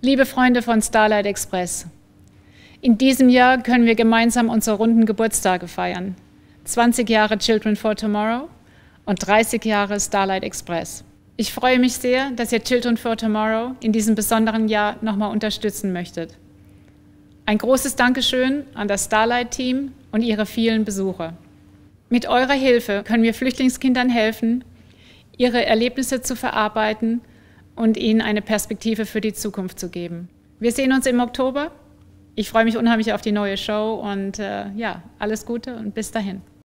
Liebe Freunde von Starlight Express, in diesem Jahr können wir gemeinsam unsere runden Geburtstage feiern. 20 Jahre Children for Tomorrow und 30 Jahre Starlight Express. Ich freue mich sehr, dass ihr Children for Tomorrow in diesem besonderen Jahr nochmal unterstützen möchtet. Ein großes Dankeschön an das Starlight-Team und ihre vielen Besucher. Mit eurer Hilfe können wir Flüchtlingskindern helfen, ihre Erlebnisse zu verarbeiten und ihnen eine Perspektive für die Zukunft zu geben. Wir sehen uns im Oktober. Ich freue mich unheimlich auf die neue Show und äh, ja, alles Gute und bis dahin.